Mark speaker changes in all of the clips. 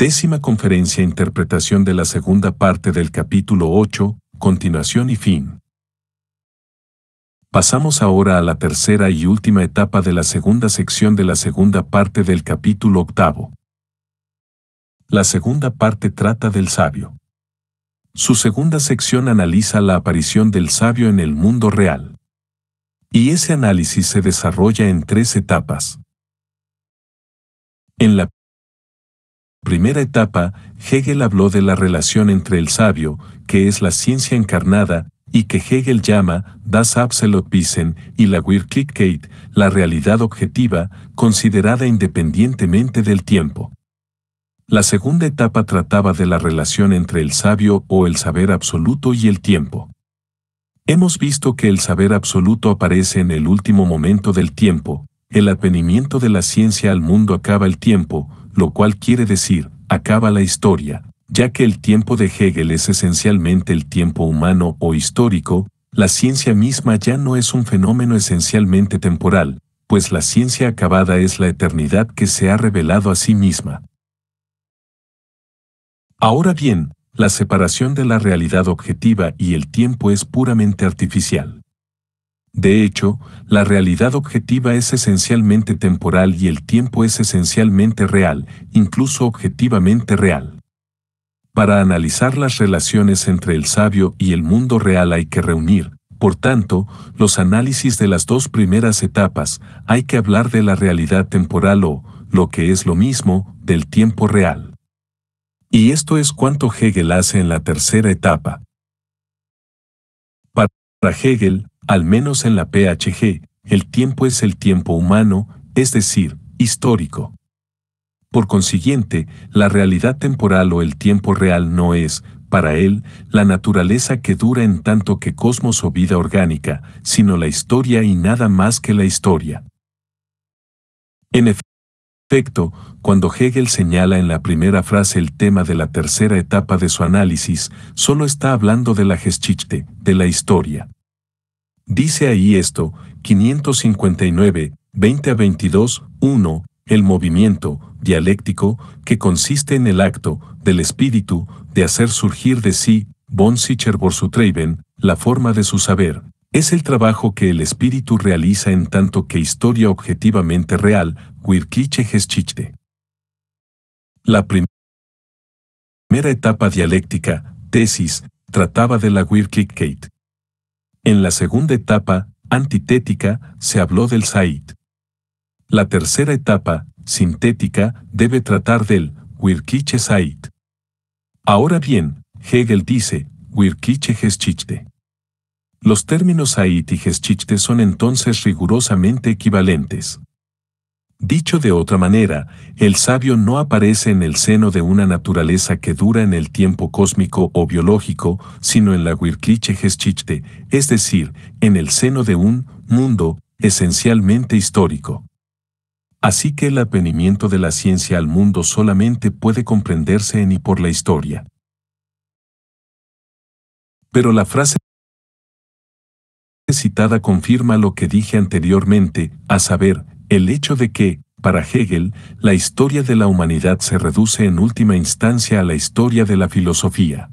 Speaker 1: Décima conferencia interpretación de la segunda parte del capítulo 8, continuación y fin. Pasamos ahora a la tercera y última etapa de la segunda sección de la segunda parte del capítulo octavo. La segunda parte trata del sabio. Su segunda sección analiza la aparición del sabio en el mundo real. Y ese análisis se desarrolla en tres etapas. En la Primera etapa, Hegel habló de la relación entre el sabio, que es la ciencia encarnada, y que Hegel llama Das Wissen, y la Wirklichkeit, la realidad objetiva, considerada independientemente del tiempo. La segunda etapa trataba de la relación entre el sabio o el saber absoluto y el tiempo. Hemos visto que el saber absoluto aparece en el último momento del tiempo, el advenimiento de la ciencia al mundo acaba el tiempo, lo cual quiere decir, acaba la historia, ya que el tiempo de Hegel es esencialmente el tiempo humano o histórico, la ciencia misma ya no es un fenómeno esencialmente temporal, pues la ciencia acabada es la eternidad que se ha revelado a sí misma. Ahora bien, la separación de la realidad objetiva y el tiempo es puramente artificial. De hecho, la realidad objetiva es esencialmente temporal y el tiempo es esencialmente real, incluso objetivamente real. Para analizar las relaciones entre el sabio y el mundo real hay que reunir, por tanto, los análisis de las dos primeras etapas, hay que hablar de la realidad temporal o, lo que es lo mismo, del tiempo real. Y esto es cuanto Hegel hace en la tercera etapa. Para Hegel, al menos en la PHG, el tiempo es el tiempo humano, es decir, histórico. Por consiguiente, la realidad temporal o el tiempo real no es, para él, la naturaleza que dura en tanto que cosmos o vida orgánica, sino la historia y nada más que la historia. En efecto, cuando Hegel señala en la primera frase el tema de la tercera etapa de su análisis, solo está hablando de la Geschichte, de la historia. Dice ahí esto, 559, 20 a 22, 1, el movimiento dialéctico que consiste en el acto del espíritu de hacer surgir de sí, von Sicher Borsutreiben, la forma de su saber. Es el trabajo que el espíritu realiza en tanto que historia objetivamente real, wirkliche Geschichte. La primera etapa dialéctica, tesis, trataba de la Wirklichkeit. En la segunda etapa, antitética, se habló del Said. La tercera etapa, sintética, debe tratar del Wirkiche Said. Ahora bien, Hegel dice, Wirkiche Geschichte. Los términos Said y Geschichte son entonces rigurosamente equivalentes. Dicho de otra manera, el sabio no aparece en el seno de una naturaleza que dura en el tiempo cósmico o biológico, sino en la Wirkliche Geschichte, es decir, en el seno de un mundo esencialmente histórico. Así que el apenimiento de la ciencia al mundo solamente puede comprenderse en y por la historia. Pero la frase citada confirma lo que dije anteriormente, a saber, el hecho de que, para Hegel, la historia de la humanidad se reduce en última instancia a la historia de la filosofía.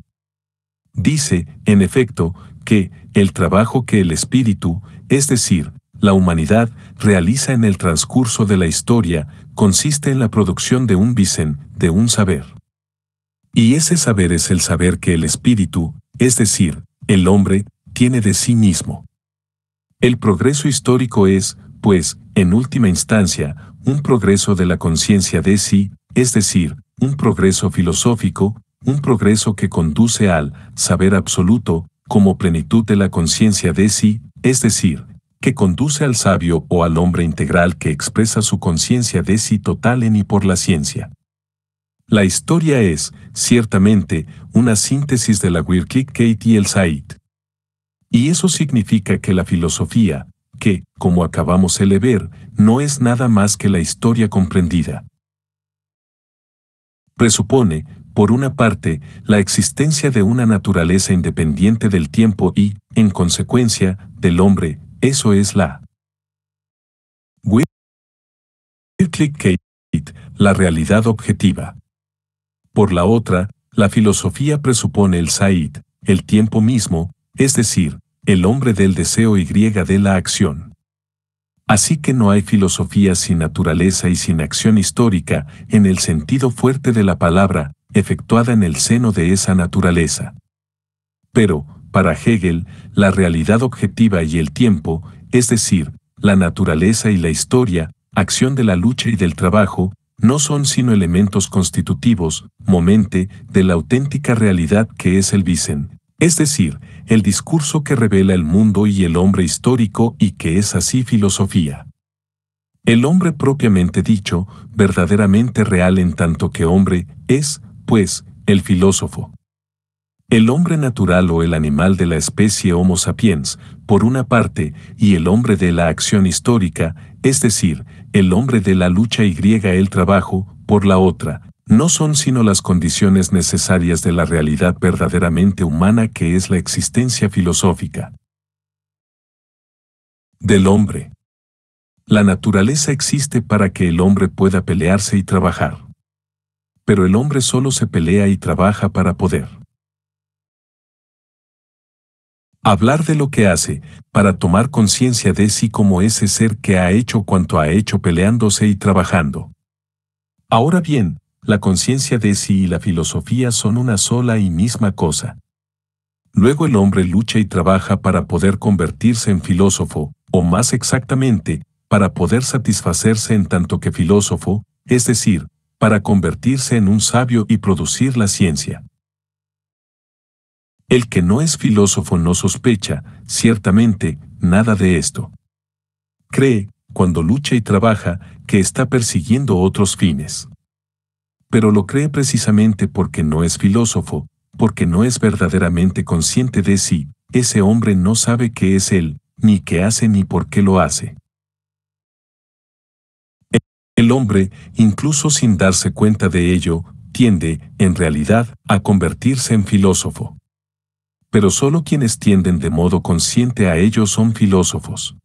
Speaker 1: Dice, en efecto, que el trabajo que el espíritu, es decir, la humanidad, realiza en el transcurso de la historia, consiste en la producción de un Wissen, de un saber. Y ese saber es el saber que el espíritu, es decir, el hombre, tiene de sí mismo. El progreso histórico es, pues, en última instancia, un progreso de la conciencia de sí, es decir, un progreso filosófico, un progreso que conduce al saber absoluto, como plenitud de la conciencia de sí, es decir, que conduce al sabio o al hombre integral que expresa su conciencia de sí total en y por la ciencia. La historia es, ciertamente, una síntesis de la Wirklichkeit y el Said. Y eso significa que la filosofía, que, como acabamos de ver, no es nada más que la historia comprendida. Presupone, por una parte, la existencia de una naturaleza independiente del tiempo y, en consecuencia, del hombre, eso es la la realidad objetiva. Por la otra, la filosofía presupone el Said, el tiempo mismo, es decir, el hombre del deseo y griega de la acción. Así que no hay filosofía sin naturaleza y sin acción histórica, en el sentido fuerte de la palabra, efectuada en el seno de esa naturaleza. Pero, para Hegel, la realidad objetiva y el tiempo, es decir, la naturaleza y la historia, acción de la lucha y del trabajo, no son sino elementos constitutivos, momente, de la auténtica realidad que es el vicen, es decir, el discurso que revela el mundo y el hombre histórico y que es así filosofía. El hombre propiamente dicho, verdaderamente real en tanto que hombre, es, pues, el filósofo. El hombre natural o el animal de la especie Homo sapiens, por una parte, y el hombre de la acción histórica, es decir, el hombre de la lucha y el trabajo, por la otra, no son sino las condiciones necesarias de la realidad verdaderamente humana que es la existencia filosófica del hombre. La naturaleza existe para que el hombre pueda pelearse y trabajar. Pero el hombre solo se pelea y trabaja para poder. Hablar de lo que hace, para tomar conciencia de sí como ese ser que ha hecho cuanto ha hecho peleándose y trabajando. Ahora bien, la conciencia de sí y la filosofía son una sola y misma cosa. Luego el hombre lucha y trabaja para poder convertirse en filósofo, o más exactamente, para poder satisfacerse en tanto que filósofo, es decir, para convertirse en un sabio y producir la ciencia. El que no es filósofo no sospecha, ciertamente, nada de esto. Cree, cuando lucha y trabaja, que está persiguiendo otros fines pero lo cree precisamente porque no es filósofo, porque no es verdaderamente consciente de sí, ese hombre no sabe qué es él, ni qué hace ni por qué lo hace. El hombre, incluso sin darse cuenta de ello, tiende, en realidad, a convertirse en filósofo. Pero solo quienes tienden de modo consciente a ello son filósofos.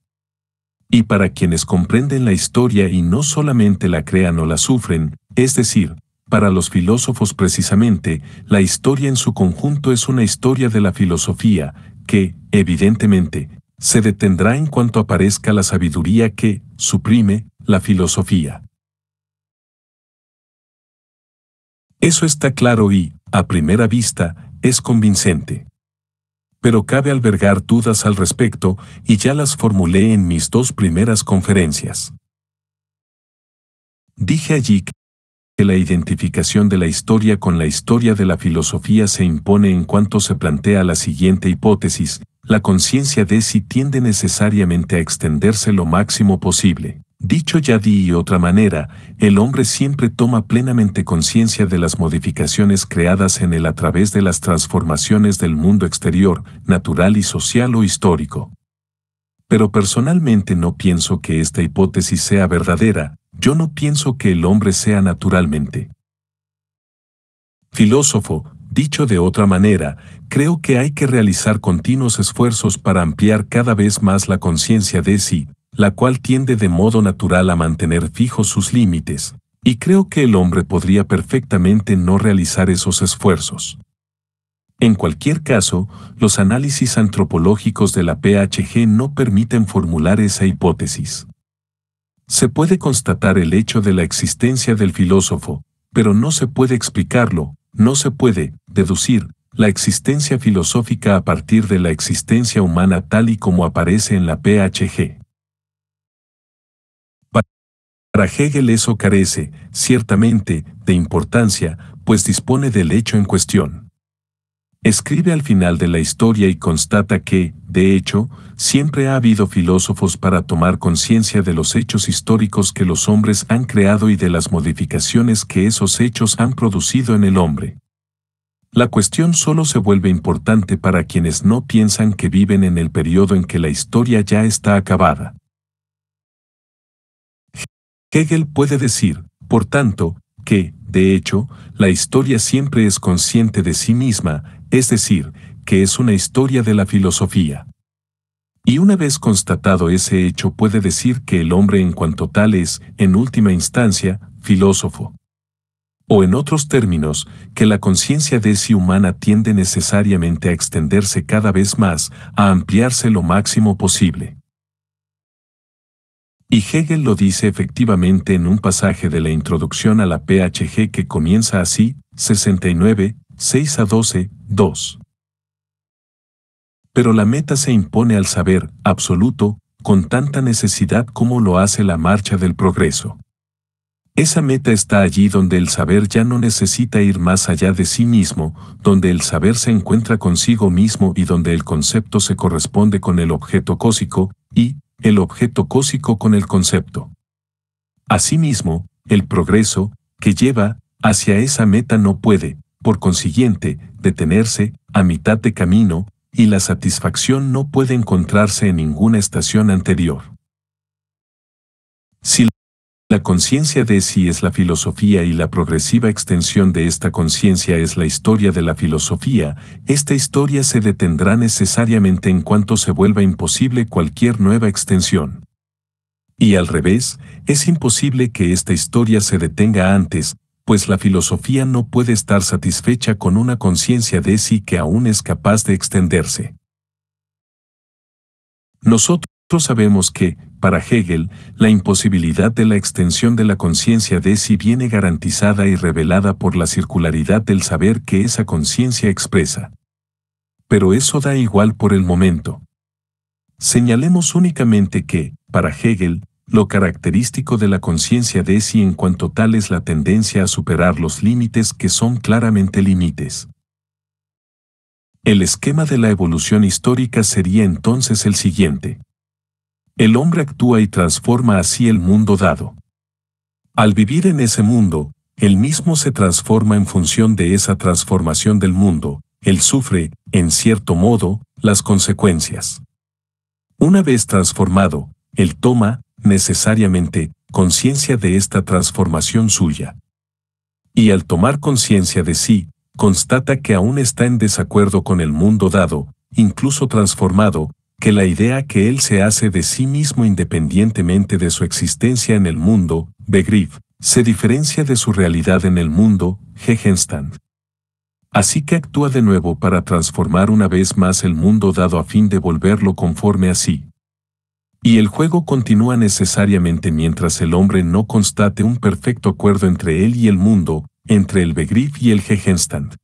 Speaker 1: Y para quienes comprenden la historia y no solamente la crean o la sufren, es decir, para los filósofos precisamente, la historia en su conjunto es una historia de la filosofía, que, evidentemente, se detendrá en cuanto aparezca la sabiduría que suprime la filosofía. Eso está claro y, a primera vista, es convincente. Pero cabe albergar dudas al respecto y ya las formulé en mis dos primeras conferencias. Dije allí que la identificación de la historia con la historia de la filosofía se impone en cuanto se plantea la siguiente hipótesis, la conciencia de si tiende necesariamente a extenderse lo máximo posible. Dicho ya y otra manera, el hombre siempre toma plenamente conciencia de las modificaciones creadas en él a través de las transformaciones del mundo exterior, natural y social o histórico. Pero personalmente no pienso que esta hipótesis sea verdadera, yo no pienso que el hombre sea naturalmente. Filósofo, dicho de otra manera, creo que hay que realizar continuos esfuerzos para ampliar cada vez más la conciencia de sí, la cual tiende de modo natural a mantener fijos sus límites, y creo que el hombre podría perfectamente no realizar esos esfuerzos. En cualquier caso, los análisis antropológicos de la PHG no permiten formular esa hipótesis. Se puede constatar el hecho de la existencia del filósofo, pero no se puede explicarlo, no se puede deducir la existencia filosófica a partir de la existencia humana tal y como aparece en la PHG. Para Hegel eso carece, ciertamente, de importancia, pues dispone del hecho en cuestión. Escribe al final de la historia y constata que, de hecho, siempre ha habido filósofos para tomar conciencia de los hechos históricos que los hombres han creado y de las modificaciones que esos hechos han producido en el hombre. La cuestión solo se vuelve importante para quienes no piensan que viven en el periodo en que la historia ya está acabada. Hegel puede decir, por tanto, que, de hecho, la historia siempre es consciente de sí misma, es decir, que es una historia de la filosofía. Y una vez constatado ese hecho puede decir que el hombre en cuanto tal es, en última instancia, filósofo. O en otros términos, que la conciencia de sí humana tiende necesariamente a extenderse cada vez más, a ampliarse lo máximo posible. Y Hegel lo dice efectivamente en un pasaje de la introducción a la PHG que comienza así, 69, 6 a 12, 2. Pero la meta se impone al saber absoluto, con tanta necesidad como lo hace la marcha del progreso. Esa meta está allí donde el saber ya no necesita ir más allá de sí mismo, donde el saber se encuentra consigo mismo y donde el concepto se corresponde con el objeto cósico, y el objeto cósico con el concepto. Asimismo, el progreso, que lleva hacia esa meta no puede, por consiguiente, detenerse a mitad de camino, y la satisfacción no puede encontrarse en ninguna estación anterior. Si la conciencia de sí es la filosofía y la progresiva extensión de esta conciencia es la historia de la filosofía, esta historia se detendrá necesariamente en cuanto se vuelva imposible cualquier nueva extensión. Y al revés, es imposible que esta historia se detenga antes, pues la filosofía no puede estar satisfecha con una conciencia de sí que aún es capaz de extenderse. Nosotros sabemos que, para Hegel, la imposibilidad de la extensión de la conciencia de sí viene garantizada y revelada por la circularidad del saber que esa conciencia expresa. Pero eso da igual por el momento. Señalemos únicamente que, para Hegel, lo característico de la conciencia de sí en cuanto tal es la tendencia a superar los límites que son claramente límites. El esquema de la evolución histórica sería entonces el siguiente. El hombre actúa y transforma así el mundo dado. Al vivir en ese mundo, el mismo se transforma en función de esa transformación del mundo, él sufre, en cierto modo, las consecuencias. Una vez transformado, él toma, necesariamente, conciencia de esta transformación suya. Y al tomar conciencia de sí, constata que aún está en desacuerdo con el mundo dado, incluso transformado, que la idea que él se hace de sí mismo independientemente de su existencia en el mundo, Begriff, se diferencia de su realidad en el mundo, Gegenstand. Así que actúa de nuevo para transformar una vez más el mundo dado a fin de volverlo conforme a sí. Y el juego continúa necesariamente mientras el hombre no constate un perfecto acuerdo entre él y el mundo, entre el Begriff y el Gegenstand.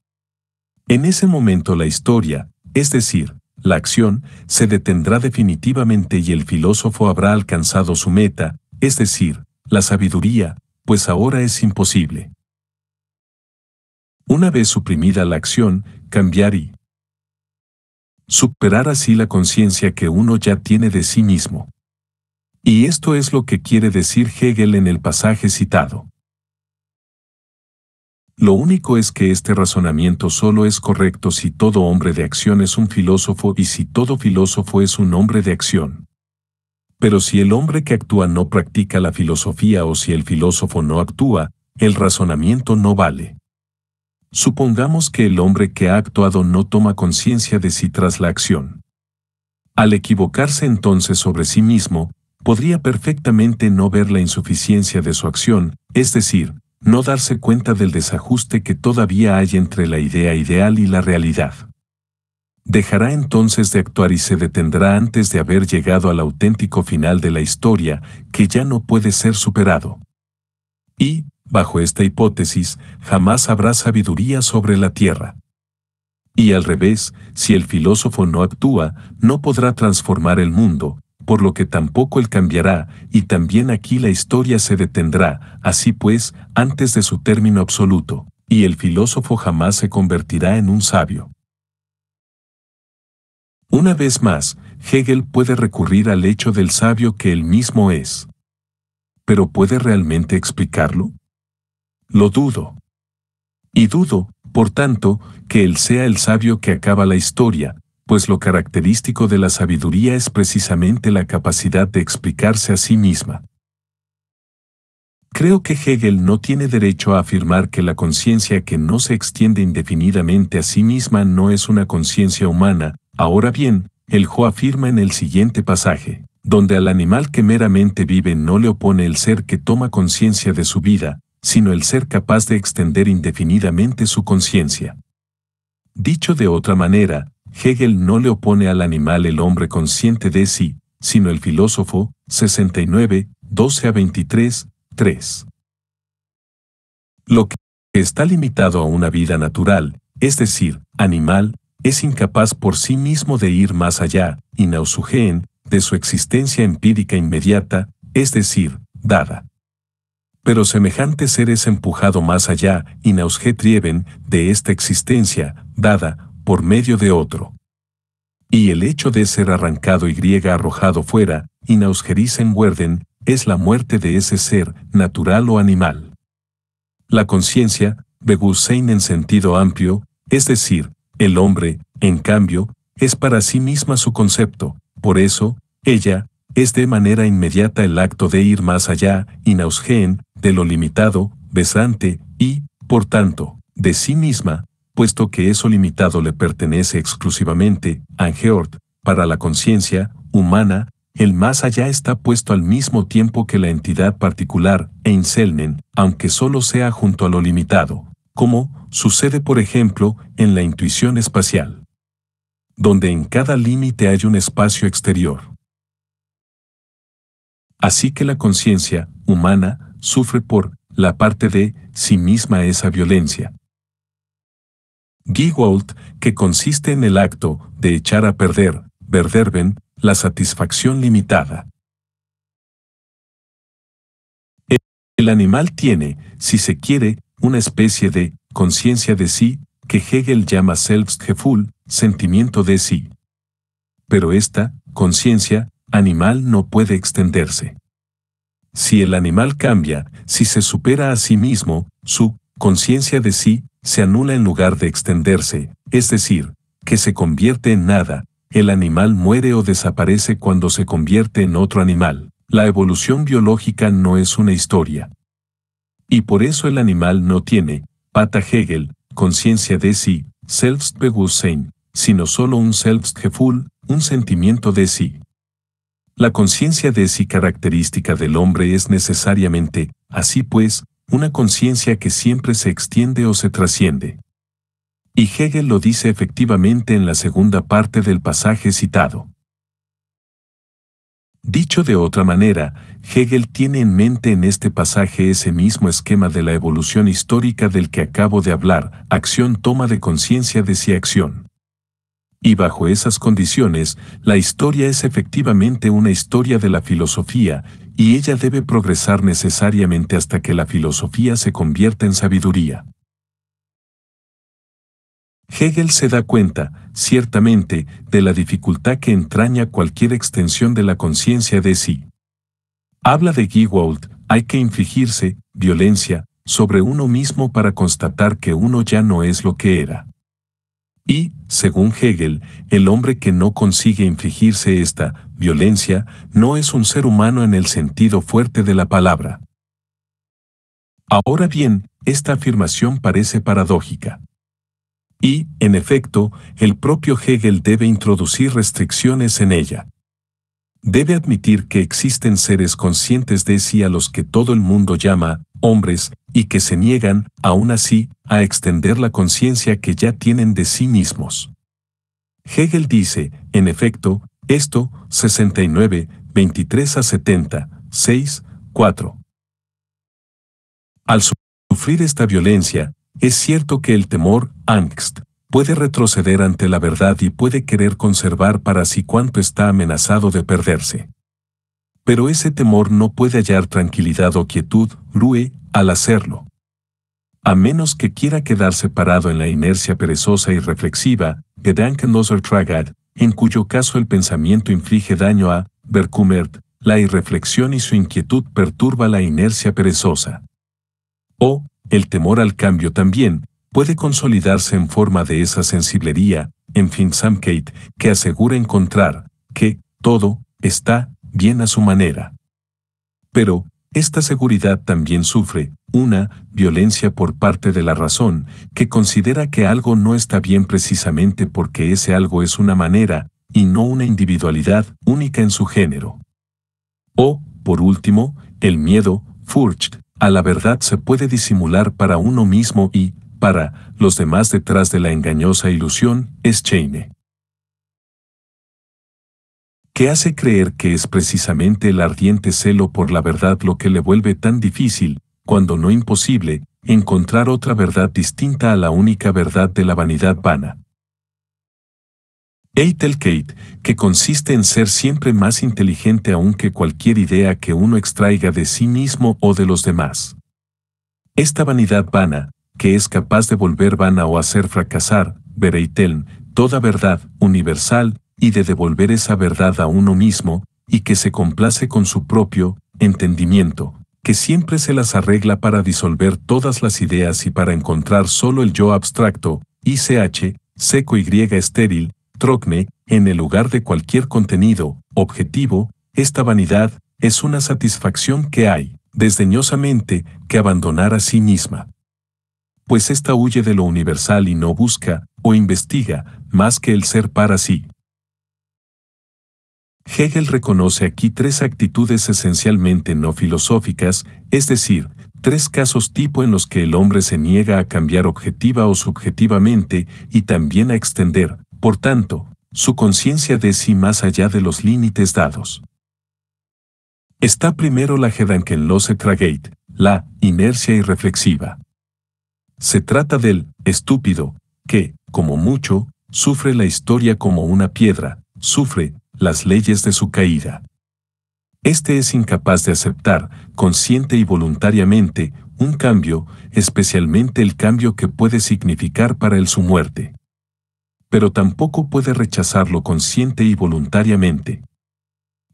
Speaker 1: En ese momento la historia, es decir, la acción, se detendrá definitivamente y el filósofo habrá alcanzado su meta, es decir, la sabiduría, pues ahora es imposible. Una vez suprimida la acción, cambiar y, superar así la conciencia que uno ya tiene de sí mismo. Y esto es lo que quiere decir Hegel en el pasaje citado. Lo único es que este razonamiento solo es correcto si todo hombre de acción es un filósofo y si todo filósofo es un hombre de acción. Pero si el hombre que actúa no practica la filosofía o si el filósofo no actúa, el razonamiento no vale. Supongamos que el hombre que ha actuado no toma conciencia de sí tras la acción. Al equivocarse entonces sobre sí mismo, podría perfectamente no ver la insuficiencia de su acción, es decir, no darse cuenta del desajuste que todavía hay entre la idea ideal y la realidad. Dejará entonces de actuar y se detendrá antes de haber llegado al auténtico final de la historia, que ya no puede ser superado. Y, bajo esta hipótesis, jamás habrá sabiduría sobre la tierra. Y al revés, si el filósofo no actúa, no podrá transformar el mundo, por lo que tampoco él cambiará, y también aquí la historia se detendrá, así pues, antes de su término absoluto, y el filósofo jamás se convertirá en un sabio. Una vez más, Hegel puede recurrir al hecho del sabio que él mismo es. ¿Pero puede realmente explicarlo? Lo dudo. Y dudo, por tanto, que él sea el sabio que acaba la historia, pues lo característico de la sabiduría es precisamente la capacidad de explicarse a sí misma. Creo que Hegel no tiene derecho a afirmar que la conciencia que no se extiende indefinidamente a sí misma no es una conciencia humana. Ahora bien, el Jo afirma en el siguiente pasaje, donde al animal que meramente vive no le opone el ser que toma conciencia de su vida, sino el ser capaz de extender indefinidamente su conciencia. Dicho de otra manera, Hegel no le opone al animal el hombre consciente de sí, sino el filósofo, 69, 12 a 23, 3. Lo que está limitado a una vida natural, es decir, animal, es incapaz por sí mismo de ir más allá, y nausugeen, de su existencia empírica inmediata, es decir, dada pero semejante ser es empujado más allá, trieben, de esta existencia, dada, por medio de otro. Y el hecho de ser arrancado y griega arrojado fuera, nausgerisen werden, es la muerte de ese ser, natural o animal. La conciencia, Begusein en sentido amplio, es decir, el hombre, en cambio, es para sí misma su concepto, por eso, ella, es de manera inmediata el acto de ir más allá, inausgeen, de lo limitado, besante, y, por tanto, de sí misma, puesto que eso limitado le pertenece exclusivamente, Angeort, para la conciencia humana, el más allá está puesto al mismo tiempo que la entidad particular, e Inselnen, aunque solo sea junto a lo limitado, como sucede por ejemplo en la intuición espacial, donde en cada límite hay un espacio exterior. Así que la conciencia humana sufre por la parte de sí misma esa violencia. Gewalt, que consiste en el acto de echar a perder, verderben, la satisfacción limitada. El animal tiene, si se quiere, una especie de conciencia de sí, que Hegel llama Selbstgefühl, sentimiento de sí. Pero esta conciencia animal no puede extenderse. Si el animal cambia, si se supera a sí mismo, su conciencia de sí se anula en lugar de extenderse, es decir, que se convierte en nada, el animal muere o desaparece cuando se convierte en otro animal. La evolución biológica no es una historia. Y por eso el animal no tiene, pata Hegel, conciencia de sí, Selbstbewusstsein, sino solo un Selbstgefühl, un sentimiento de sí. La conciencia de sí característica del hombre es necesariamente, así pues, una conciencia que siempre se extiende o se trasciende. Y Hegel lo dice efectivamente en la segunda parte del pasaje citado. Dicho de otra manera, Hegel tiene en mente en este pasaje ese mismo esquema de la evolución histórica del que acabo de hablar, acción toma de conciencia de sí acción y bajo esas condiciones, la historia es efectivamente una historia de la filosofía, y ella debe progresar necesariamente hasta que la filosofía se convierta en sabiduría. Hegel se da cuenta, ciertamente, de la dificultad que entraña cualquier extensión de la conciencia de sí. Habla de Giegold: hay que infligirse, violencia, sobre uno mismo para constatar que uno ya no es lo que era. Y, según Hegel, el hombre que no consigue infligirse esta violencia no es un ser humano en el sentido fuerte de la palabra. Ahora bien, esta afirmación parece paradójica. Y, en efecto, el propio Hegel debe introducir restricciones en ella. Debe admitir que existen seres conscientes de sí a los que todo el mundo llama hombres, y que se niegan, aún así, a extender la conciencia que ya tienen de sí mismos. Hegel dice, en efecto, esto, 69, 23 a 70, 6, 4. Al sufrir esta violencia, es cierto que el temor, angst, puede retroceder ante la verdad y puede querer conservar para sí cuanto está amenazado de perderse pero ese temor no puede hallar tranquilidad o quietud, Rue, al hacerlo. A menos que quiera quedarse parado en la inercia perezosa y reflexiva, Gedankenloser Tragad, en cuyo caso el pensamiento inflige daño a Verkumert, la irreflexión y su inquietud perturba la inercia perezosa. O, el temor al cambio también, puede consolidarse en forma de esa sensiblería, en fin Samkate, que asegura encontrar que todo está bien a su manera. Pero, esta seguridad también sufre una violencia por parte de la razón, que considera que algo no está bien precisamente porque ese algo es una manera, y no una individualidad única en su género. O, por último, el miedo, Furcht, a la verdad se puede disimular para uno mismo y, para, los demás detrás de la engañosa ilusión, es Cheine que hace creer que es precisamente el ardiente celo por la verdad lo que le vuelve tan difícil, cuando no imposible, encontrar otra verdad distinta a la única verdad de la vanidad vana. Eitelkeit, que consiste en ser siempre más inteligente aún que cualquier idea que uno extraiga de sí mismo o de los demás. Esta vanidad vana, que es capaz de volver vana o hacer fracasar, Vereiteln, toda verdad universal, y de devolver esa verdad a uno mismo, y que se complace con su propio entendimiento, que siempre se las arregla para disolver todas las ideas y para encontrar solo el yo abstracto, ICH, seco y griega estéril, trocne, en el lugar de cualquier contenido, objetivo, esta vanidad, es una satisfacción que hay, desdeñosamente, que abandonar a sí misma. Pues ésta huye de lo universal y no busca, o investiga, más que el ser para sí. Hegel reconoce aquí tres actitudes esencialmente no filosóficas, es decir, tres casos tipo en los que el hombre se niega a cambiar objetiva o subjetivamente y también a extender, por tanto, su conciencia de sí más allá de los límites dados. Está primero la Gedankenlose Tragate, la inercia irreflexiva. Se trata del estúpido, que, como mucho, sufre la historia como una piedra, sufre, las leyes de su caída. Este es incapaz de aceptar, consciente y voluntariamente, un cambio, especialmente el cambio que puede significar para él su muerte. Pero tampoco puede rechazarlo consciente y voluntariamente.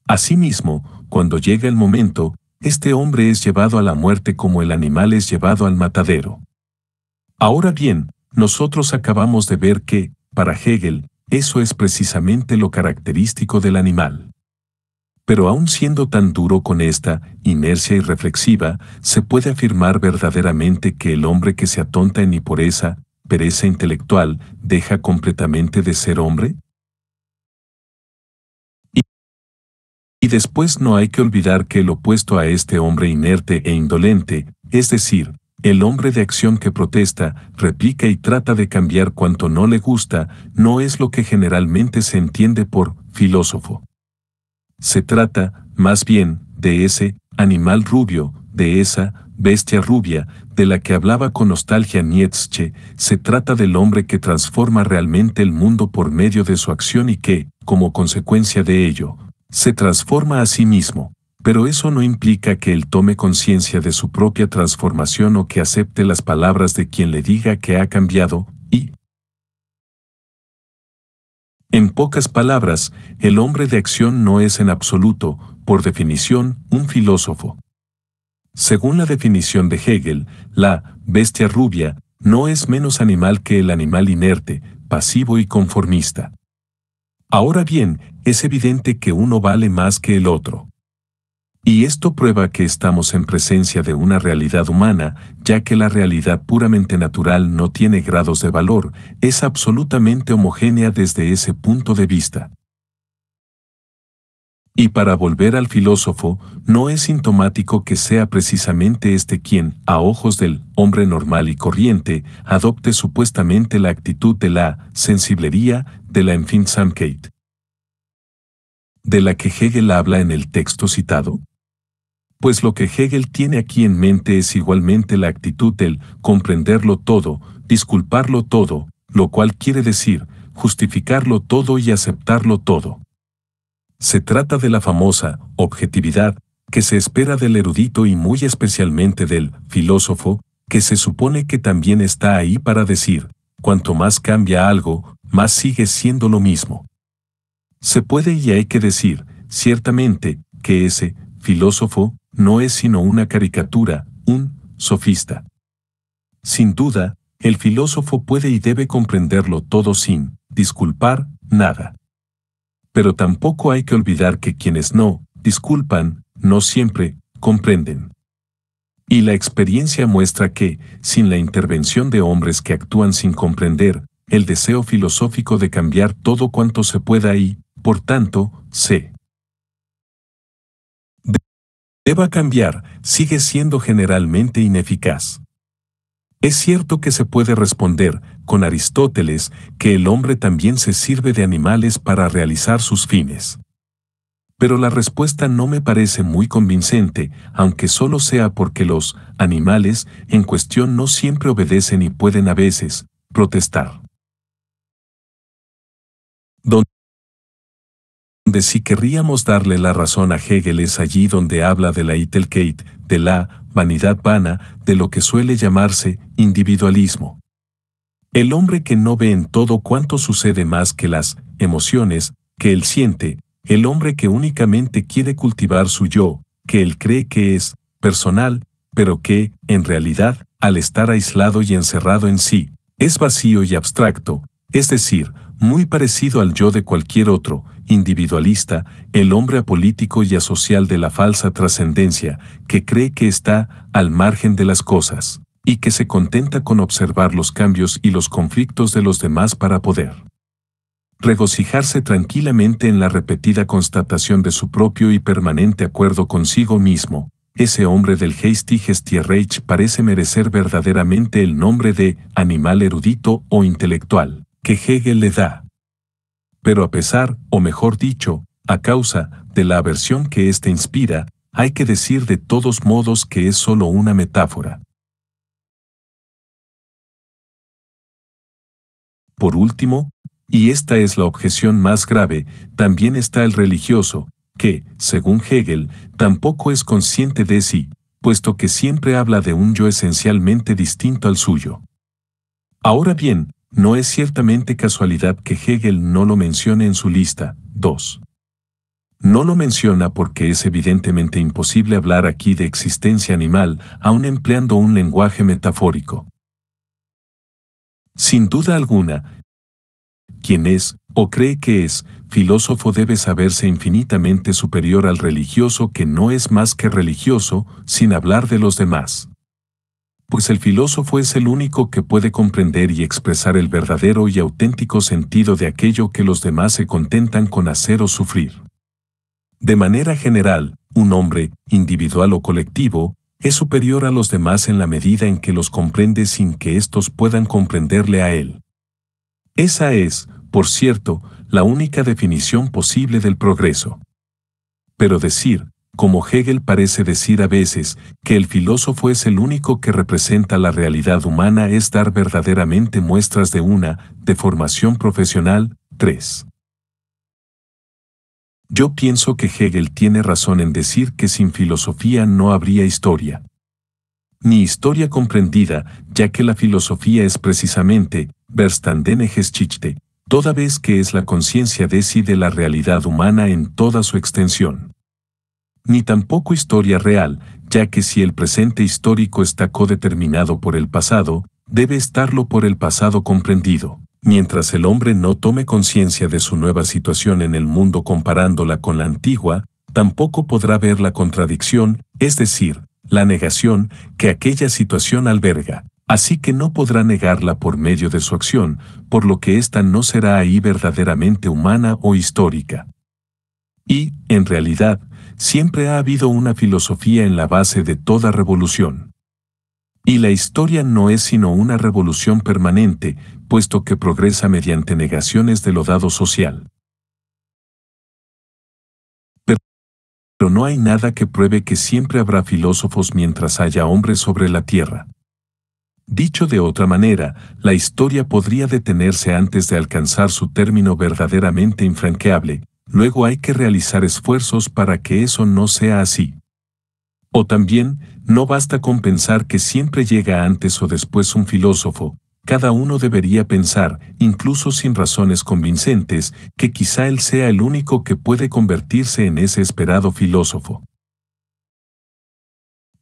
Speaker 1: Asimismo, cuando llega el momento, este hombre es llevado a la muerte como el animal es llevado al matadero. Ahora bien, nosotros acabamos de ver que, para Hegel, eso es precisamente lo característico del animal. Pero aun siendo tan duro con esta inercia y reflexiva, se puede afirmar verdaderamente que el hombre que se atonta en impureza, pereza intelectual, deja completamente de ser hombre? Y después no hay que olvidar que el opuesto a este hombre inerte e indolente, es decir, el hombre de acción que protesta, replica y trata de cambiar cuanto no le gusta, no es lo que generalmente se entiende por filósofo. Se trata, más bien, de ese animal rubio, de esa bestia rubia, de la que hablaba con nostalgia Nietzsche, se trata del hombre que transforma realmente el mundo por medio de su acción y que, como consecuencia de ello, se transforma a sí mismo pero eso no implica que él tome conciencia de su propia transformación o que acepte las palabras de quien le diga que ha cambiado, y, en pocas palabras, el hombre de acción no es en absoluto, por definición, un filósofo. Según la definición de Hegel, la bestia rubia no es menos animal que el animal inerte, pasivo y conformista. Ahora bien, es evidente que uno vale más que el otro. Y esto prueba que estamos en presencia de una realidad humana, ya que la realidad puramente natural no tiene grados de valor, es absolutamente homogénea desde ese punto de vista. Y para volver al filósofo, no es sintomático que sea precisamente este quien, a ojos del hombre normal y corriente, adopte supuestamente la actitud de la sensiblería de la enfinsamkeit, de la que Hegel habla en el texto citado pues lo que Hegel tiene aquí en mente es igualmente la actitud del comprenderlo todo, disculparlo todo, lo cual quiere decir justificarlo todo y aceptarlo todo. Se trata de la famosa objetividad que se espera del erudito y muy especialmente del filósofo, que se supone que también está ahí para decir, cuanto más cambia algo, más sigue siendo lo mismo. Se puede y hay que decir, ciertamente, que ese filósofo no es sino una caricatura, un sofista. Sin duda, el filósofo puede y debe comprenderlo todo sin disculpar nada. Pero tampoco hay que olvidar que quienes no disculpan, no siempre comprenden. Y la experiencia muestra que, sin la intervención de hombres que actúan sin comprender, el deseo filosófico de cambiar todo cuanto se pueda y, por tanto, se deba cambiar, sigue siendo generalmente ineficaz. Es cierto que se puede responder, con Aristóteles, que el hombre también se sirve de animales para realizar sus fines. Pero la respuesta no me parece muy convincente, aunque solo sea porque los animales en cuestión no siempre obedecen y pueden a veces protestar. De si querríamos darle la razón a Hegel es allí donde habla de la Itelkeit, de la vanidad vana, de lo que suele llamarse individualismo. El hombre que no ve en todo cuanto sucede más que las emociones que él siente, el hombre que únicamente quiere cultivar su yo, que él cree que es personal, pero que, en realidad, al estar aislado y encerrado en sí, es vacío y abstracto, es decir, muy parecido al yo de cualquier otro, individualista, el hombre apolítico y asocial de la falsa trascendencia, que cree que está al margen de las cosas, y que se contenta con observar los cambios y los conflictos de los demás para poder regocijarse tranquilamente en la repetida constatación de su propio y permanente acuerdo consigo mismo, ese hombre del Hasty parece merecer verdaderamente el nombre de animal erudito o intelectual que Hegel le da pero a pesar, o mejor dicho, a causa, de la aversión que éste inspira, hay que decir de todos modos que es solo una metáfora. Por último, y esta es la objeción más grave, también está el religioso, que, según Hegel, tampoco es consciente de sí, puesto que siempre habla de un yo esencialmente distinto al suyo. Ahora bien, no es ciertamente casualidad que Hegel no lo mencione en su lista. 2. No lo menciona porque es evidentemente imposible hablar aquí de existencia animal, aun empleando un lenguaje metafórico. Sin duda alguna, quien es, o cree que es, filósofo debe saberse infinitamente superior al religioso que no es más que religioso, sin hablar de los demás pues el filósofo es el único que puede comprender y expresar el verdadero y auténtico sentido de aquello que los demás se contentan con hacer o sufrir. De manera general, un hombre, individual o colectivo, es superior a los demás en la medida en que los comprende sin que éstos puedan comprenderle a él. Esa es, por cierto, la única definición posible del progreso. Pero decir, como Hegel parece decir a veces, que el filósofo es el único que representa la realidad humana es dar verdaderamente muestras de una, de formación profesional, 3. Yo pienso que Hegel tiene razón en decir que sin filosofía no habría historia. Ni historia comprendida, ya que la filosofía es precisamente, verstandene Geschichte, toda vez que es la conciencia de sí de la realidad humana en toda su extensión ni tampoco historia real, ya que si el presente histórico está codeterminado por el pasado, debe estarlo por el pasado comprendido. Mientras el hombre no tome conciencia de su nueva situación en el mundo comparándola con la antigua, tampoco podrá ver la contradicción, es decir, la negación, que aquella situación alberga. Así que no podrá negarla por medio de su acción, por lo que ésta no será ahí verdaderamente humana o histórica. Y, en realidad, siempre ha habido una filosofía en la base de toda revolución. Y la historia no es sino una revolución permanente, puesto que progresa mediante negaciones de lo dado social. Pero no hay nada que pruebe que siempre habrá filósofos mientras haya hombres sobre la tierra. Dicho de otra manera, la historia podría detenerse antes de alcanzar su término verdaderamente infranqueable, luego hay que realizar esfuerzos para que eso no sea así. O también, no basta con pensar que siempre llega antes o después un filósofo, cada uno debería pensar, incluso sin razones convincentes, que quizá él sea el único que puede convertirse en ese esperado filósofo.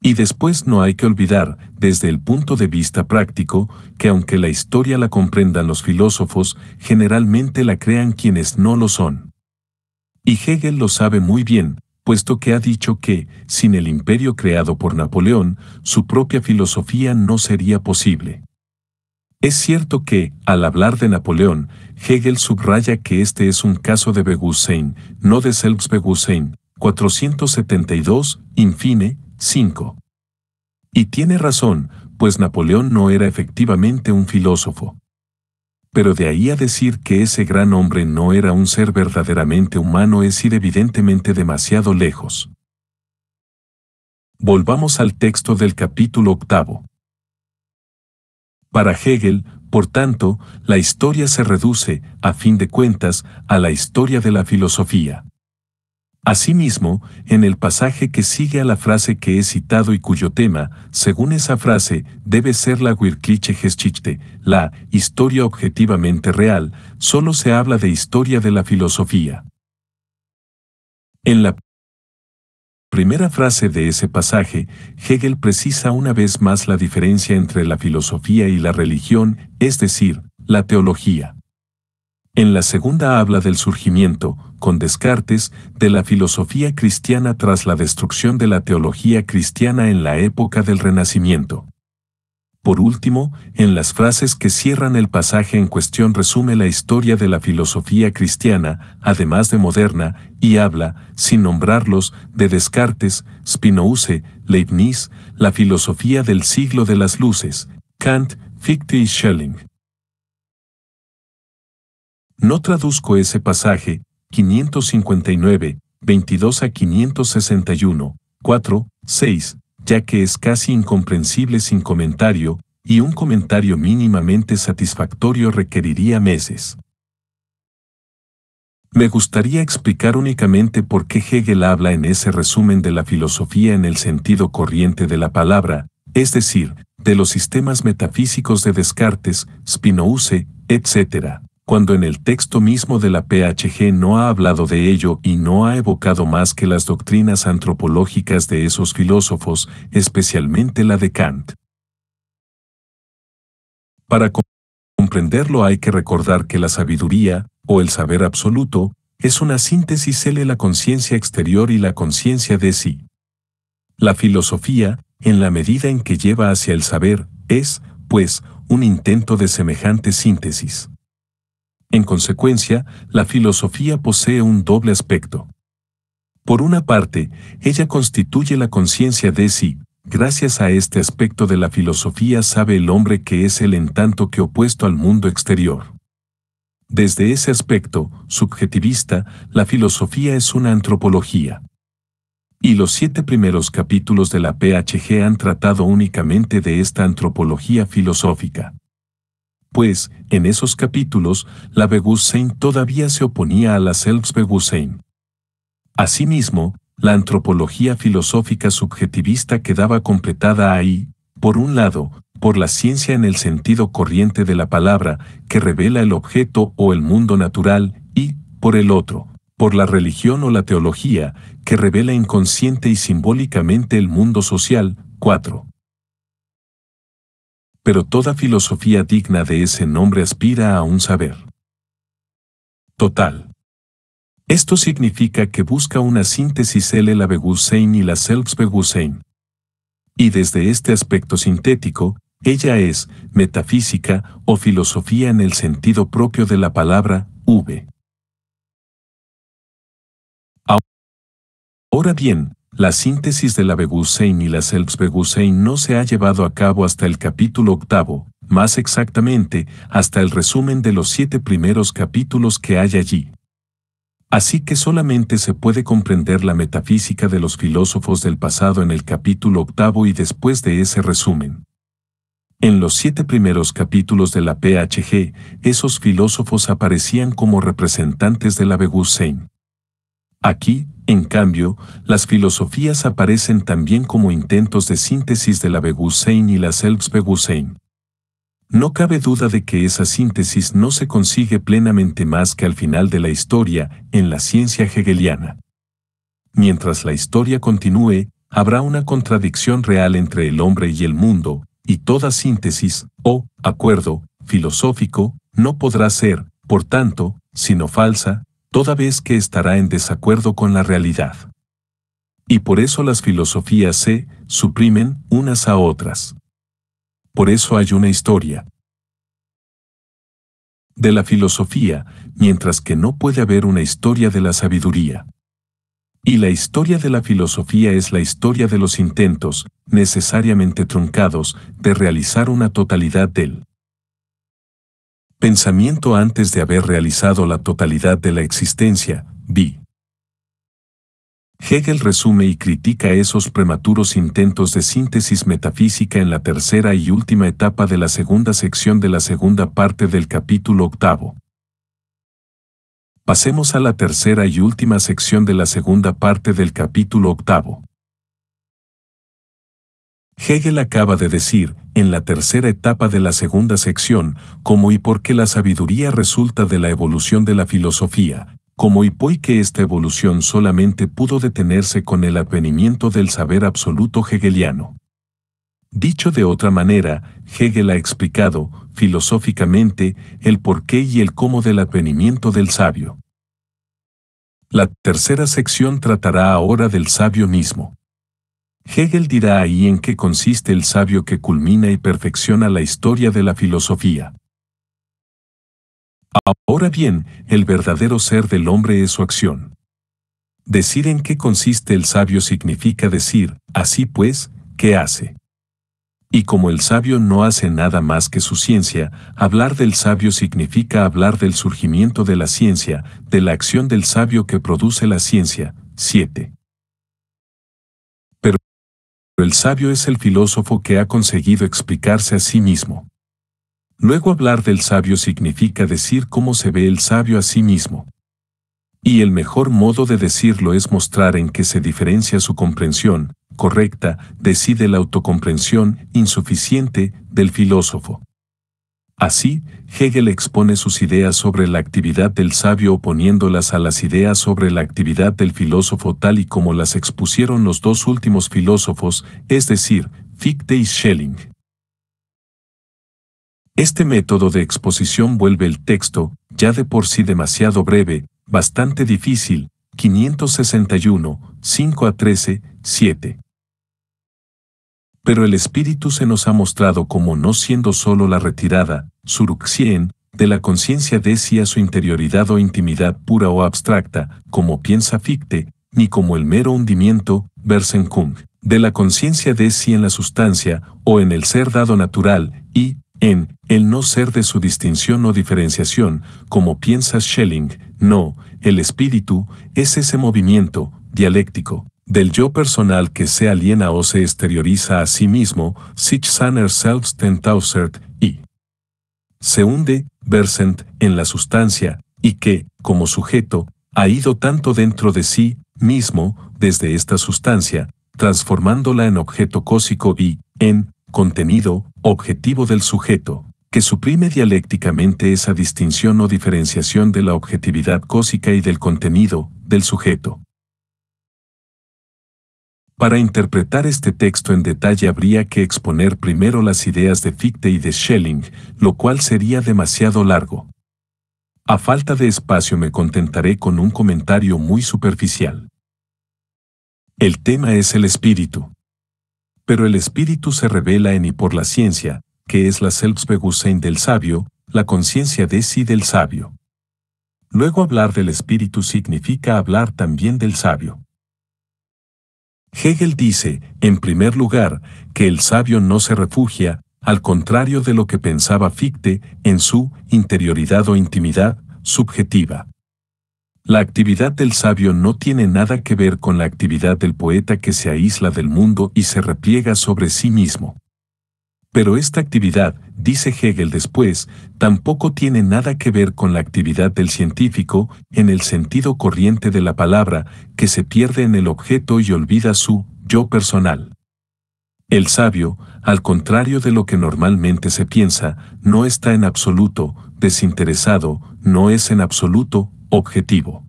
Speaker 1: Y después no hay que olvidar, desde el punto de vista práctico, que aunque la historia la comprendan los filósofos, generalmente la crean quienes no lo son. Y Hegel lo sabe muy bien, puesto que ha dicho que, sin el imperio creado por Napoleón, su propia filosofía no sería posible. Es cierto que, al hablar de Napoleón, Hegel subraya que este es un caso de Begusein, no de Selbstbegusein, 472, infine, 5. Y tiene razón, pues Napoleón no era efectivamente un filósofo pero de ahí a decir que ese gran hombre no era un ser verdaderamente humano es ir evidentemente demasiado lejos. Volvamos al texto del capítulo octavo. Para Hegel, por tanto, la historia se reduce, a fin de cuentas, a la historia de la filosofía. Asimismo, en el pasaje que sigue a la frase que he citado y cuyo tema, según esa frase, debe ser la Wirkliche Geschichte, la historia objetivamente real, solo se habla de historia de la filosofía. En la primera frase de ese pasaje, Hegel precisa una vez más la diferencia entre la filosofía y la religión, es decir, la teología. En la segunda habla del surgimiento, con Descartes, de la filosofía cristiana tras la destrucción de la teología cristiana en la época del Renacimiento. Por último, en las frases que cierran el pasaje en cuestión resume la historia de la filosofía cristiana, además de moderna, y habla, sin nombrarlos, de Descartes, Spinoza, Leibniz, la filosofía del siglo de las luces, Kant, Fichte y Schelling. No traduzco ese pasaje, 559, 22 a 561, 4, 6, ya que es casi incomprensible sin comentario, y un comentario mínimamente satisfactorio requeriría meses. Me gustaría explicar únicamente por qué Hegel habla en ese resumen de la filosofía en el sentido corriente de la palabra, es decir, de los sistemas metafísicos de Descartes, Spinoza, etc cuando en el texto mismo de la PHG no ha hablado de ello y no ha evocado más que las doctrinas antropológicas de esos filósofos, especialmente la de Kant. Para comprenderlo hay que recordar que la sabiduría, o el saber absoluto, es una síntesis de la conciencia exterior y la conciencia de sí. La filosofía, en la medida en que lleva hacia el saber, es, pues, un intento de semejante síntesis. En consecuencia, la filosofía posee un doble aspecto. Por una parte, ella constituye la conciencia de sí, gracias a este aspecto de la filosofía sabe el hombre que es él en tanto que opuesto al mundo exterior. Desde ese aspecto, subjetivista, la filosofía es una antropología. Y los siete primeros capítulos de la PHG han tratado únicamente de esta antropología filosófica pues, en esos capítulos, la Begussein todavía se oponía a la Selbstbegusein. Asimismo, la antropología filosófica subjetivista quedaba completada ahí, por un lado, por la ciencia en el sentido corriente de la palabra, que revela el objeto o el mundo natural, y, por el otro, por la religión o la teología, que revela inconsciente y simbólicamente el mundo social. 4 pero toda filosofía digna de ese nombre aspira a un saber. Total. Esto significa que busca una síntesis L la Begusein y la Selbstbegusein. Y desde este aspecto sintético, ella es metafísica o filosofía en el sentido propio de la palabra V. Ahora bien, la síntesis de la Begusein y la Selbstbegusein no se ha llevado a cabo hasta el capítulo octavo, más exactamente, hasta el resumen de los siete primeros capítulos que hay allí. Así que solamente se puede comprender la metafísica de los filósofos del pasado en el capítulo octavo y después de ese resumen. En los siete primeros capítulos de la PHG, esos filósofos aparecían como representantes de la Begusein. Aquí, en cambio, las filosofías aparecen también como intentos de síntesis de la Begusein y la Selbstbegusein. No cabe duda de que esa síntesis no se consigue plenamente más que al final de la historia, en la ciencia hegeliana. Mientras la historia continúe, habrá una contradicción real entre el hombre y el mundo, y toda síntesis, o acuerdo, filosófico, no podrá ser, por tanto, sino falsa, toda vez que estará en desacuerdo con la realidad. Y por eso las filosofías se suprimen unas a otras. Por eso hay una historia. De la filosofía, mientras que no puede haber una historia de la sabiduría. Y la historia de la filosofía es la historia de los intentos, necesariamente truncados, de realizar una totalidad del Pensamiento antes de haber realizado la totalidad de la existencia, vi. Hegel resume y critica esos prematuros intentos de síntesis metafísica en la tercera y última etapa de la segunda sección de la segunda parte del capítulo octavo. Pasemos a la tercera y última sección de la segunda parte del capítulo octavo. Hegel acaba de decir, en la tercera etapa de la segunda sección, cómo y por qué la sabiduría resulta de la evolución de la filosofía, cómo y por qué esta evolución solamente pudo detenerse con el advenimiento del saber absoluto hegeliano. Dicho de otra manera, Hegel ha explicado, filosóficamente, el por qué y el cómo del advenimiento del sabio. La tercera sección tratará ahora del sabio mismo. Hegel dirá ahí en qué consiste el sabio que culmina y perfecciona la historia de la filosofía. Ahora bien, el verdadero ser del hombre es su acción. Decir en qué consiste el sabio significa decir, así pues, ¿qué hace? Y como el sabio no hace nada más que su ciencia, hablar del sabio significa hablar del surgimiento de la ciencia, de la acción del sabio que produce la ciencia. 7 el sabio es el filósofo que ha conseguido explicarse a sí mismo. Luego hablar del sabio significa decir cómo se ve el sabio a sí mismo. Y el mejor modo de decirlo es mostrar en qué se diferencia su comprensión, correcta, decide la autocomprensión, insuficiente, del filósofo. Así, Hegel expone sus ideas sobre la actividad del sabio oponiéndolas a las ideas sobre la actividad del filósofo tal y como las expusieron los dos últimos filósofos, es decir, Fichte y Schelling. Este método de exposición vuelve el texto, ya de por sí demasiado breve, bastante difícil, 561, 5 a 13, 7 pero el espíritu se nos ha mostrado como no siendo solo la retirada, suruxien, de la conciencia de si a su interioridad o intimidad pura o abstracta, como piensa Fichte, ni como el mero hundimiento, versenkung de la conciencia de si en la sustancia o en el ser dado natural y, en, el no ser de su distinción o diferenciación, como piensa Schelling, no, el espíritu es ese movimiento, dialéctico, del yo personal que se aliena o se exterioriza a sí mismo, sich seiner selbst y se hunde, versent, en la sustancia, y que, como sujeto, ha ido tanto dentro de sí mismo, desde esta sustancia, transformándola en objeto cósico y, en, contenido, objetivo del sujeto, que suprime dialécticamente esa distinción o diferenciación de la objetividad cósica y del contenido, del sujeto. Para interpretar este texto en detalle habría que exponer primero las ideas de Fichte y de Schelling, lo cual sería demasiado largo. A falta de espacio me contentaré con un comentario muy superficial. El tema es el espíritu. Pero el espíritu se revela en y por la ciencia, que es la Selbstbewusstsein del sabio, la conciencia de sí del sabio. Luego hablar del espíritu significa hablar también del sabio. Hegel dice, en primer lugar, que el sabio no se refugia, al contrario de lo que pensaba Fichte, en su interioridad o intimidad subjetiva. La actividad del sabio no tiene nada que ver con la actividad del poeta que se aísla del mundo y se repliega sobre sí mismo. Pero esta actividad, dice Hegel después, tampoco tiene nada que ver con la actividad del científico en el sentido corriente de la palabra, que se pierde en el objeto y olvida su yo personal. El sabio, al contrario de lo que normalmente se piensa, no está en absoluto, desinteresado, no es en absoluto, objetivo.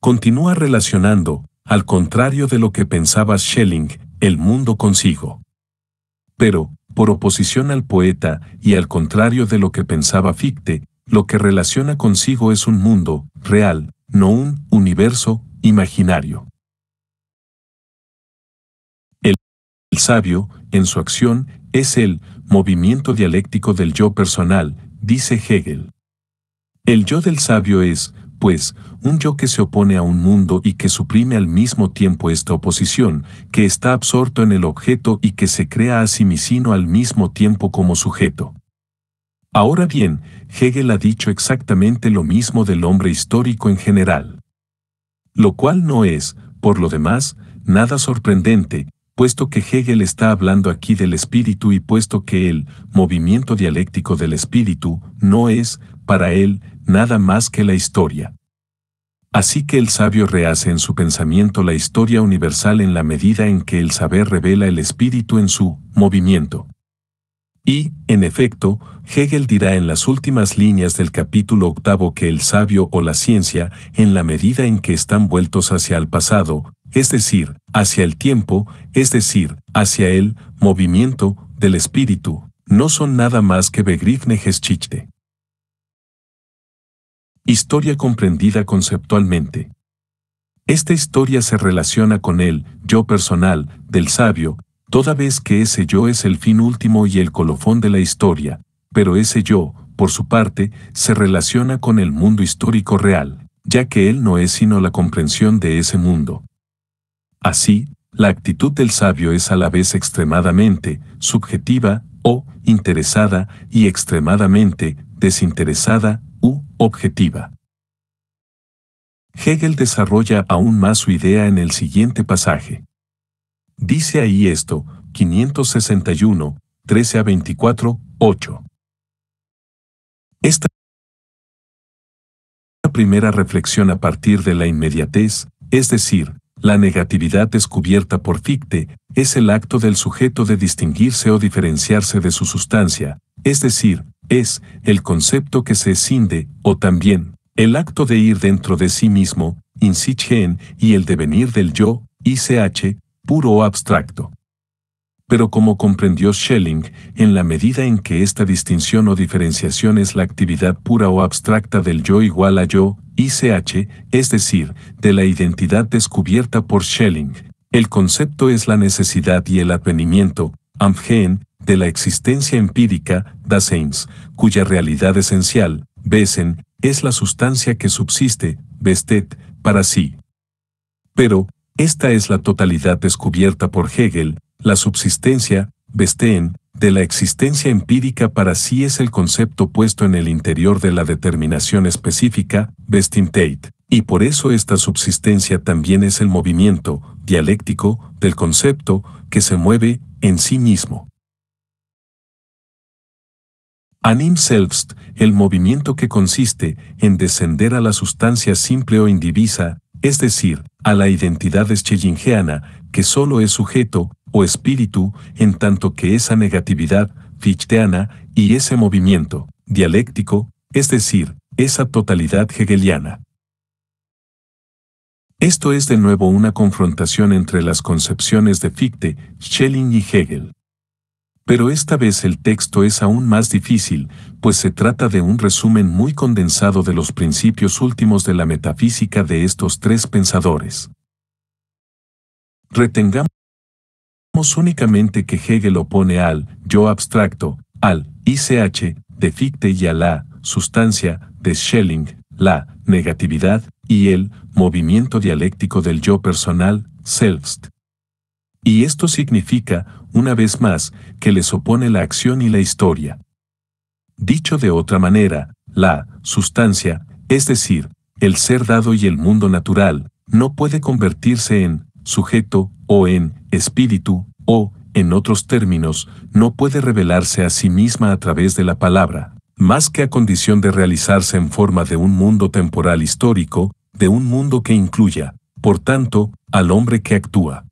Speaker 1: Continúa relacionando, al contrario de lo que pensaba Schelling, el mundo consigo. Pero, por oposición al poeta, y al contrario de lo que pensaba Fichte, lo que relaciona consigo es un mundo, real, no un universo, imaginario. El, el sabio, en su acción, es el movimiento dialéctico del yo personal, dice Hegel. El yo del sabio es, pues, un yo que se opone a un mundo y que suprime al mismo tiempo esta oposición, que está absorto en el objeto y que se crea a sí mismo al mismo tiempo como sujeto. Ahora bien, Hegel ha dicho exactamente lo mismo del hombre histórico en general. Lo cual no es, por lo demás, nada sorprendente, puesto que Hegel está hablando aquí del espíritu y puesto que el movimiento dialéctico del espíritu no es, para él, nada más que la historia. Así que el sabio rehace en su pensamiento la historia universal en la medida en que el saber revela el espíritu en su movimiento. Y, en efecto, Hegel dirá en las últimas líneas del capítulo octavo que el sabio o la ciencia, en la medida en que están vueltos hacia el pasado, es decir, hacia el tiempo, es decir, hacia el movimiento del espíritu, no son nada más que begriffne Geschichte. Historia comprendida conceptualmente. Esta historia se relaciona con el yo personal del sabio, toda vez que ese yo es el fin último y el colofón de la historia, pero ese yo, por su parte, se relaciona con el mundo histórico real, ya que él no es sino la comprensión de ese mundo. Así, la actitud del sabio es a la vez extremadamente subjetiva o interesada y extremadamente desinteresada u objetiva. Hegel desarrolla aún más su idea en el siguiente pasaje. Dice ahí esto, 561, 13 a 24, 8. Esta primera reflexión a partir de la inmediatez, es decir, la negatividad descubierta por Fichte, es el acto del sujeto de distinguirse o diferenciarse de su sustancia, es decir, es el concepto que se escinde, o también, el acto de ir dentro de sí mismo, in sich y el devenir del yo, ICH, puro o abstracto. Pero como comprendió Schelling, en la medida en que esta distinción o diferenciación es la actividad pura o abstracta del yo igual a yo, ICH, es decir, de la identidad descubierta por Schelling, el concepto es la necesidad y el advenimiento, Amgen, de la existencia empírica, Daseins, cuya realidad esencial, Besen, es la sustancia que subsiste, Bestet, para sí. Pero, esta es la totalidad descubierta por Hegel, la subsistencia, besten, de la existencia empírica para sí es el concepto puesto en el interior de la determinación específica, Bestintate, y por eso esta subsistencia también es el movimiento, dialéctico, del concepto, que se mueve, en sí mismo. Anim Selbst, el movimiento que consiste en descender a la sustancia simple o indivisa, es decir, a la identidad schellingiana, que solo es sujeto, o espíritu, en tanto que esa negatividad, fichteana, y ese movimiento, dialéctico, es decir, esa totalidad hegeliana. Esto es de nuevo una confrontación entre las concepciones de Fichte, Schelling y Hegel. Pero esta vez el texto es aún más difícil, pues se trata de un resumen muy condensado de los principios últimos de la metafísica de estos tres pensadores. Retengamos únicamente que Hegel opone al yo abstracto, al ICH, de Fichte y a la sustancia, de Schelling, la negatividad, y el movimiento dialéctico del yo personal, Selbst. Y esto significa, una vez más, que les opone la acción y la historia. Dicho de otra manera, la sustancia, es decir, el ser dado y el mundo natural, no puede convertirse en sujeto o en espíritu o, en otros términos, no puede revelarse a sí misma a través de la palabra, más que a condición de realizarse en forma de un mundo temporal histórico, de un mundo que incluya, por tanto, al hombre que actúa.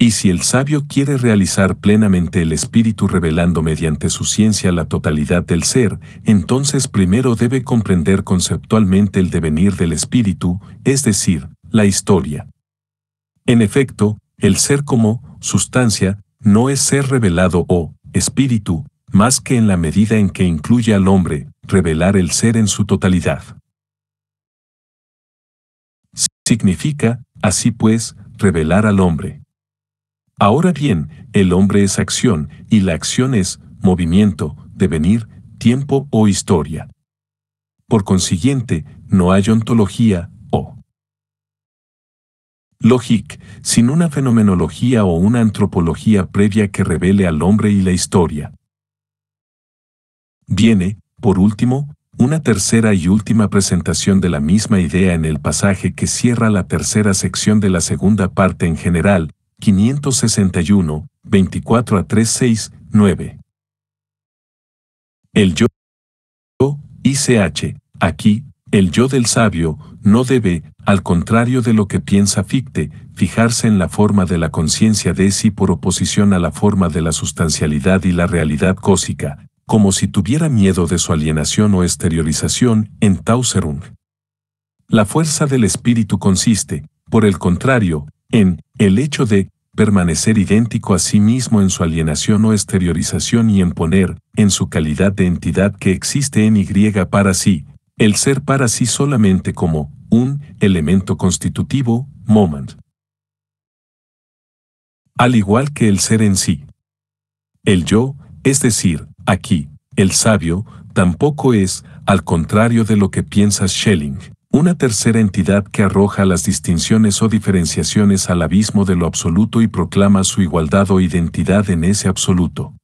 Speaker 1: Y si el sabio quiere realizar plenamente el espíritu revelando mediante su ciencia la totalidad del ser, entonces primero debe comprender conceptualmente el devenir del espíritu, es decir, la historia. En efecto, el ser como sustancia no es ser revelado o espíritu, más que en la medida en que incluye al hombre, revelar el ser en su totalidad. Significa, así pues, revelar al hombre. Ahora bien, el hombre es acción y la acción es movimiento, devenir, tiempo o historia. Por consiguiente, no hay ontología o logic sin una fenomenología o una antropología previa que revele al hombre y la historia. Viene, por último, una tercera y última presentación de la misma idea en el pasaje que cierra la tercera sección de la segunda parte en general, 561, 24 a 36, 9. El yo, ICH, aquí, el yo del sabio, no debe, al contrario de lo que piensa Fichte, fijarse en la forma de la conciencia de sí por oposición a la forma de la sustancialidad y la realidad cósica, como si tuviera miedo de su alienación o exteriorización en Tauserung. La fuerza del espíritu consiste, por el contrario, en el hecho de permanecer idéntico a sí mismo en su alienación o exteriorización y en poner, en su calidad de entidad que existe en Y para sí, el ser para sí solamente como un elemento constitutivo, moment. Al igual que el ser en sí. El yo, es decir, aquí, el sabio, tampoco es, al contrario de lo que piensa Schelling, una tercera entidad que arroja las distinciones o diferenciaciones al abismo de lo absoluto y proclama su igualdad o identidad en ese absoluto.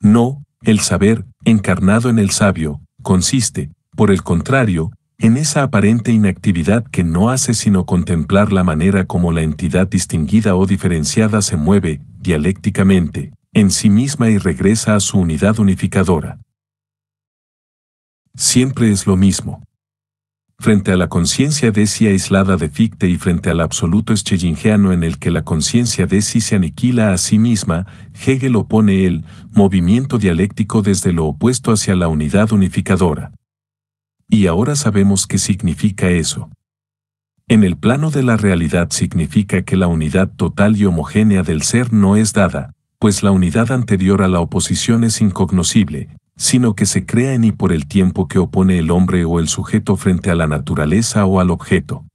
Speaker 1: No, el saber, encarnado en el sabio, consiste, por el contrario, en esa aparente inactividad que no hace sino contemplar la manera como la entidad distinguida o diferenciada se mueve, dialécticamente, en sí misma y regresa a su unidad unificadora. Siempre es lo mismo frente a la conciencia de sí aislada de Fichte y frente al absoluto schellingiano en el que la conciencia de sí se aniquila a sí misma, Hegel opone el movimiento dialéctico desde lo opuesto hacia la unidad unificadora. Y ahora sabemos qué significa eso. En el plano de la realidad significa que la unidad total y homogénea del ser no es dada, pues la unidad anterior a la oposición es incognoscible, sino que se crea en y por el tiempo que opone el hombre o el sujeto frente a la naturaleza o al objeto.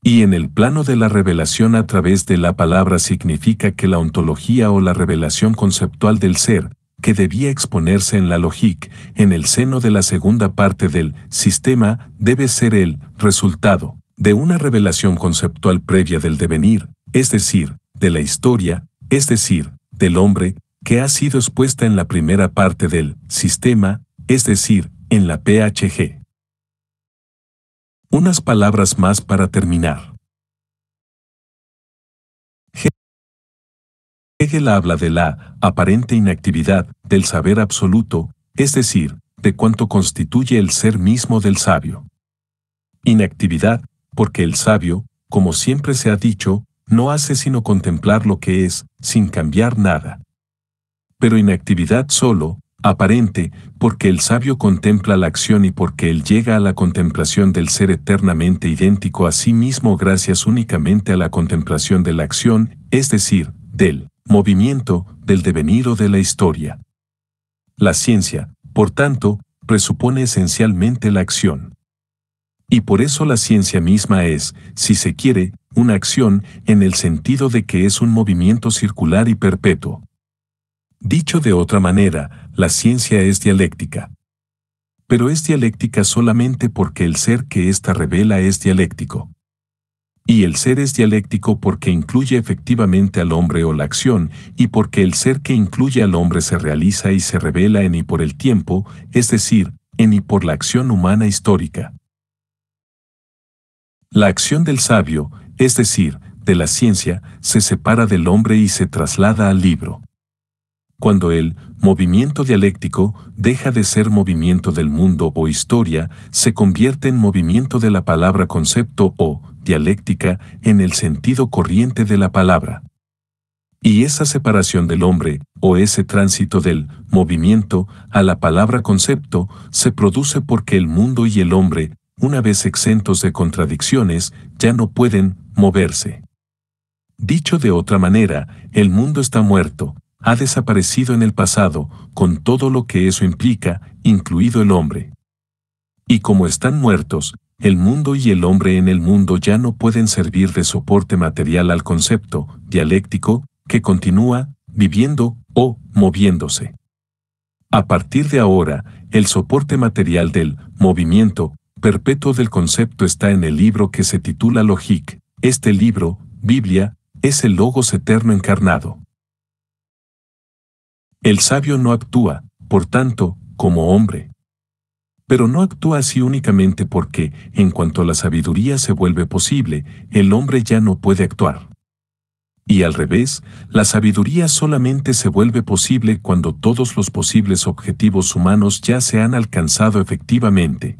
Speaker 1: Y en el plano de la revelación a través de la palabra significa que la ontología o la revelación conceptual del ser, que debía exponerse en la logic, en el seno de la segunda parte del sistema, debe ser el resultado de una revelación conceptual previa del devenir, es decir, de la historia, es decir, del hombre, que ha sido expuesta en la primera parte del sistema, es decir, en la PHG. Unas palabras más para terminar. Hegel habla de la aparente inactividad del saber absoluto, es decir, de cuanto constituye el ser mismo del sabio. Inactividad, porque el sabio, como siempre se ha dicho, no hace sino contemplar lo que es, sin cambiar nada pero inactividad solo, aparente, porque el sabio contempla la acción y porque él llega a la contemplación del ser eternamente idéntico a sí mismo gracias únicamente a la contemplación de la acción, es decir, del movimiento, del devenir o de la historia. La ciencia, por tanto, presupone esencialmente la acción. Y por eso la ciencia misma es, si se quiere, una acción en el sentido de que es un movimiento circular y perpetuo. Dicho de otra manera, la ciencia es dialéctica. Pero es dialéctica solamente porque el ser que ésta revela es dialéctico. Y el ser es dialéctico porque incluye efectivamente al hombre o la acción, y porque el ser que incluye al hombre se realiza y se revela en y por el tiempo, es decir, en y por la acción humana histórica. La acción del sabio, es decir, de la ciencia, se separa del hombre y se traslada al libro cuando el movimiento dialéctico deja de ser movimiento del mundo o historia, se convierte en movimiento de la palabra concepto o dialéctica en el sentido corriente de la palabra. Y esa separación del hombre, o ese tránsito del movimiento a la palabra concepto, se produce porque el mundo y el hombre, una vez exentos de contradicciones, ya no pueden moverse. Dicho de otra manera, el mundo está muerto, ha desaparecido en el pasado, con todo lo que eso implica, incluido el hombre. Y como están muertos, el mundo y el hombre en el mundo ya no pueden servir de soporte material al concepto dialéctico que continúa viviendo o moviéndose. A partir de ahora, el soporte material del movimiento perpetuo del concepto está en el libro que se titula Logic. Este libro, Biblia, es el Logos eterno encarnado. El sabio no actúa, por tanto, como hombre. Pero no actúa así únicamente porque, en cuanto la sabiduría se vuelve posible, el hombre ya no puede actuar. Y al revés, la sabiduría solamente se vuelve posible cuando todos los posibles objetivos humanos ya se han alcanzado efectivamente,